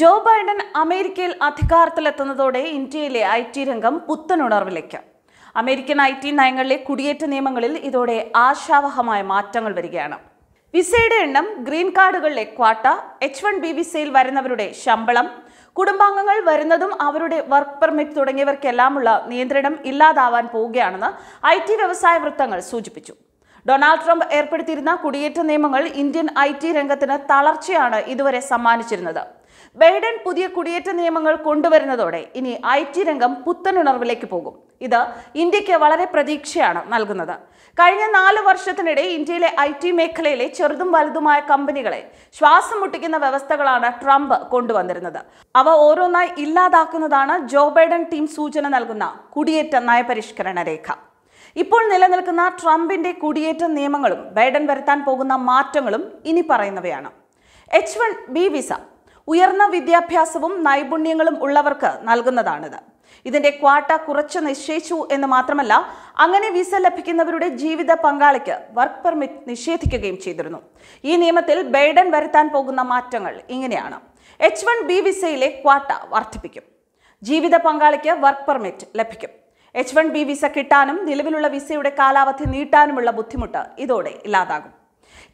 Joe Biden അമേരിക്കയിൽ അധികാരത്തിലെത്തുന്നതോടെ ഇന്ത്യയിലെ I T രംഗം പുത്തനുണർവിലേക്ക് അമേരിക്കൻ ഐ ടി നയങ്ങളിലെ കുടിയേറ്റ നിയമങ്ങളിൽ ഇതോടെ ആശാവഹമായ മാറ്റങ്ങൾ വരികയാണ് വിസയുടെ എണ്ണം ഗ്രീൻ കാർഡുകളിലെ ക്വാട്ട എച്ച് വൺ ബി വിസയിൽ വരുന്നവരുടെ ശമ്പളം കുടുംബാംഗങ്ങൾ വരുന്നതും അവരുടെ വർക്ക് പെർമിറ്റ് തുടങ്ങിയവർക്കെല്ലാമുള്ള നിയന്ത്രണം ഇല്ലാതാവാൻ പോവുകയാണെന്ന് ഐ ടി വ്യവസായ വൃത്തങ്ങൾ സൂചിപ്പിച്ചു ഡൊണാൾഡ് ട്രംപ് ഏർപ്പെടുത്തിയിരുന്ന കുടിയേറ്റ നിയമങ്ങൾ ഇന്ത്യൻ ഐ ടി രംഗത്തിന് തളർച്ചയാണ് ഇതുവരെ സമ്മാനിച്ചിരുന്നത് ബൈഡൻ പുതിയ കുടിയേറ്റ നിയമങ്ങൾ കൊണ്ടുവരുന്നതോടെ ഇനി ഐ ടി രംഗം പുത്തനുണർവിലേക്ക് പോകും ഇത് ഇന്ത്യക്ക് വളരെ പ്രതീക്ഷയാണ് നൽകുന്നത് കഴിഞ്ഞ നാല് വർഷത്തിനിടെ ഇന്ത്യയിലെ ഐ ടി മേഖലയിലെ ചെറുതും വലുതുമായ കമ്പനികളെ ശ്വാസം മുട്ടിക്കുന്ന വ്യവസ്ഥകളാണ് ട്രംപ് കൊണ്ടുവന്നിരുന്നത് അവ ഓരോന്നായി ഇല്ലാതാക്കുന്നതാണ് ജോ ബൈഡൻ ടീം സൂചന നൽകുന്ന കുടിയേറ്റ നയപരിഷ്കരണ രേഖ ഇപ്പോൾ നിലനിൽക്കുന്ന ട്രംപിന്റെ കുടിയേറ്റ നിയമങ്ങളും ബൈഡൻ വരുത്താൻ പോകുന്ന മാറ്റങ്ങളും ഇനി പറയുന്നവയാണ് എച്ച് വൺ ബി വിസ ഉയർന്ന വിദ്യാഭ്യാസവും നൈപുണ്യങ്ങളും ഉള്ളവർക്ക് നൽകുന്നതാണിത് ഇതിന്റെ ക്വാട്ട കുറച്ച് നിശ്ചയിച്ചു എന്ന് മാത്രമല്ല അങ്ങനെ വിസ ലഭിക്കുന്നവരുടെ ജീവിത പങ്കാളിക്ക് വർക്ക് പെർമിറ്റ് നിഷേധിക്കുകയും ചെയ്തിരുന്നു ഈ നിയമത്തിൽ ബൈഡൻ വരുത്താൻ പോകുന്ന മാറ്റങ്ങൾ ഇങ്ങനെയാണ് എച്ച് വൺ ബി വിസയിലെ ക്വാട്ട വർദ്ധിപ്പിക്കും ജീവിത പങ്കാളിക്ക് വർക്ക് പെർമിറ്റ് ലഭിക്കും എച്ച് വൺ ബി വിസ കിട്ടാനും നിലവിലുള്ള വിസയുടെ കാലാവധി നീട്ടാനുമുള്ള ബുദ്ധിമുട്ട് ഇതോടെ ഇല്ലാതാകും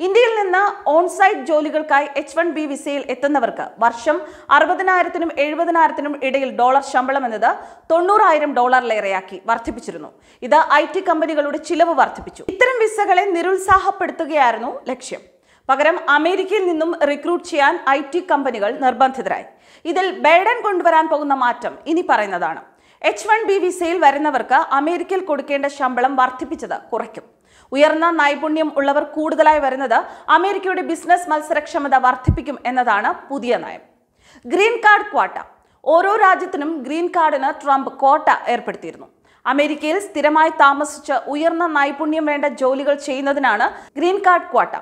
ഇന്ത്യയിൽ നിന്ന് ഓൺസൈറ്റ് ജോലികൾക്കായി എച്ച് വൺ ബി വിസയിൽ എത്തുന്നവർക്ക് വർഷം അറുപതിനായിരത്തിനും എഴുപതിനായിരത്തിനും ഇടയിൽ ഡോളർ ശമ്പളം എന്നത് തൊണ്ണൂറായിരം ഡോളറിലേറെയാക്കി വർദ്ധിപ്പിച്ചിരുന്നു ഇത് ഐ ടി കമ്പനികളുടെ ചിലവ് വർദ്ധിപ്പിച്ചു ഇത്തരം വിസകളെ നിരുത്സാഹപ്പെടുത്തുകയായിരുന്നു ലക്ഷ്യം പകരം അമേരിക്കയിൽ നിന്നും റിക്രൂട്ട് ചെയ്യാൻ ഐ കമ്പനികൾ നിർബന്ധിതരായി ഇതിൽ ബൈഡൻ കൊണ്ടുവരാൻ പോകുന്ന മാറ്റം ഇനി പറയുന്നതാണ് എച്ച് വൺ ബി വിസയിൽ വരുന്നവർക്ക് അമേരിക്കയിൽ കൊടുക്കേണ്ട ശമ്പളം വർദ്ധിപ്പിച്ചത് കുറയ്ക്കും ഉയർന്ന നൈപുണ്യം ഉള്ളവർ കൂടുതലായി വരുന്നത് അമേരിക്കയുടെ ബിസിനസ് മത്സരക്ഷമത വർദ്ധിപ്പിക്കും എന്നതാണ് പുതിയ നയം ഗ്രീൻ കാർഡ് ക്വാട്ട ഓരോ രാജ്യത്തിനും ഗ്രീൻ കാർഡിന് ട്രംപ് ക്വാട്ട ഏർപ്പെടുത്തിയിരുന്നു അമേരിക്കയിൽ സ്ഥിരമായി താമസിച്ച് ഉയർന്ന നൈപുണ്യം വേണ്ട ജോലികൾ ചെയ്യുന്നതിനാണ് ഗ്രീൻ കാർഡ് ക്വാട്ട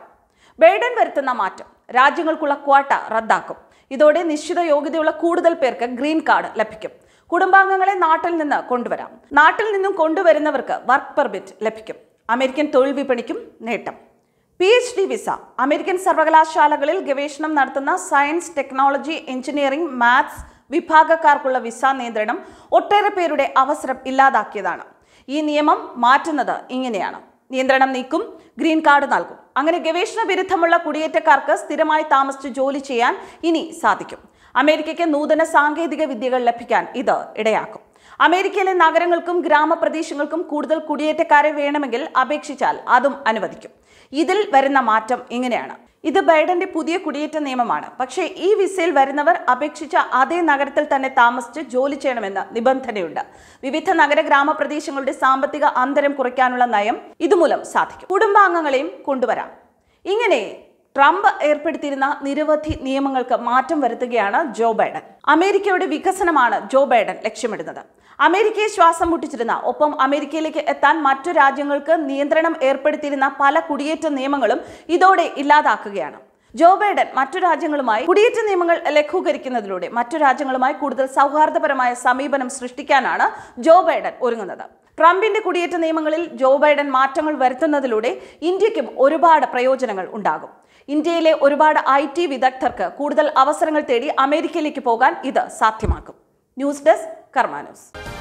ബൈഡൻ വരുത്തുന്ന മാറ്റം രാജ്യങ്ങൾക്കുള്ള ക്വാട്ട റദ്ദാക്കും ഇതോടെ നിശ്ചിത യോഗ്യതയുള്ള കൂടുതൽ പേർക്ക് ഗ്രീൻ കാർഡ് ലഭിക്കും കുടുംബാംഗങ്ങളെ നാട്ടിൽ നിന്ന് കൊണ്ടുവരാം നാട്ടിൽ നിന്നും കൊണ്ടുവരുന്നവർക്ക് വർക്ക് പെർമിറ്റ് ലഭിക്കും അമേരിക്കൻ തൊഴിൽ വിപണിക്കും നേട്ടം P H D visa American സർവകലാശാലകളിൽ ഗവേഷണം നടത്തുന്ന സയൻസ് ടെക്നോളജി എഞ്ചിനീയറിംഗ് മാത്സ് വിഭാഗക്കാർക്കുള്ള വിസ നിയന്ത്രണം ഒട്ടേറെ പേരുടെ അവസരം ഇല്ലാതാക്കിയതാണ് ഈ നിയമം മാറ്റുന്നത് ഇങ്ങനെയാണ് നിയന്ത്രണം നീക്കും ഗ്രീൻ കാർഡ് നൽകും അങ്ങനെ ഗവേഷണ വിരുദ്ധമുള്ള കുടിയേറ്റക്കാർക്ക് സ്ഥിരമായി താമസിച്ച് ജോലി ചെയ്യാൻ ഇനി സാധിക്കും അമേരിക്കയ്ക്ക് നൂതന സാങ്കേതിക വിദ്യകൾ ലഭിക്കാൻ ഇത് ഇടയാക്കും അമേരിക്കയിലെ നഗരങ്ങൾക്കും ഗ്രാമപ്രദേശങ്ങൾക്കും കൂടുതൽ കുടിയേറ്റക്കാരെ വേണമെങ്കിൽ അപേക്ഷിച്ചാൽ അതും അനുവദിക്കും ഇതിൽ വരുന്ന മാറ്റം ഇങ്ങനെയാണ് ഇത് ബൈഡന്റെ പുതിയ കുടിയേറ്റ നിയമമാണ് പക്ഷേ ഈ വിസയിൽ വരുന്നവർ അപേക്ഷിച്ച അതേ നഗരത്തിൽ തന്നെ താമസിച്ച് ജോലി ചെയ്യണമെന്ന് നിബന്ധനയുണ്ട് വിവിധ നഗര ഗ്രാമപ്രദേശങ്ങളുടെ സാമ്പത്തിക അന്തരം കുറയ്ക്കാനുള്ള നയം ഇതുമൂലം സാധിക്കും കുടുംബാംഗങ്ങളെയും കൊണ്ടുവരാം ഇങ്ങനെ ട്രംപ് ഏർപ്പെടുത്തിയിരുന്ന നിരവധി നിയമങ്ങൾക്ക് മാറ്റം വരുത്തുകയാണ് ജോ ബൈഡൻ അമേരിക്കയുടെ വികസനമാണ് ജോ ബൈഡൻ ലക്ഷ്യമിടുന്നത് അമേരിക്കയെ ശ്വാസം മുട്ടിച്ചിരുന്ന ഒപ്പം അമേരിക്കയിലേക്ക് എത്താൻ മറ്റു രാജ്യങ്ങൾക്ക് നിയന്ത്രണം ഏർപ്പെടുത്തിയിരുന്ന പല കുടിയേറ്റ നിയമങ്ങളും ഇതോടെ ഇല്ലാതാക്കുകയാണ് ജോ ബൈഡൻ മറ്റു രാജ്യങ്ങളുമായി കുടിയേറ്റ നിയമങ്ങൾ ലഘൂകരിക്കുന്നതിലൂടെ മറ്റു രാജ്യങ്ങളുമായി കൂടുതൽ സൗഹാർദ്ദപരമായ സമീപനം സൃഷ്ടിക്കാനാണ് ജോ ബൈഡൻ ഒരുങ്ങുന്നത് ട്രംപിന്റെ കുടിയേറ്റ നിയമങ്ങളിൽ ജോ ബൈഡൻ മാറ്റങ്ങൾ വരുത്തുന്നതിലൂടെ ഇന്ത്യക്കും ഒരുപാട് പ്രയോജനങ്ങൾ ഉണ്ടാകും ഇന്ത്യയിലെ ഒരുപാട് ഐ ടി വിദഗ്ധർക്ക് കൂടുതൽ അവസരങ്ങൾ തേടി അമേരിക്കയിലേക്ക് പോകാൻ ഇത് സാധ്യമാക്കും ന്യൂസ് ഡെസ്ക് കർമാനൂസ്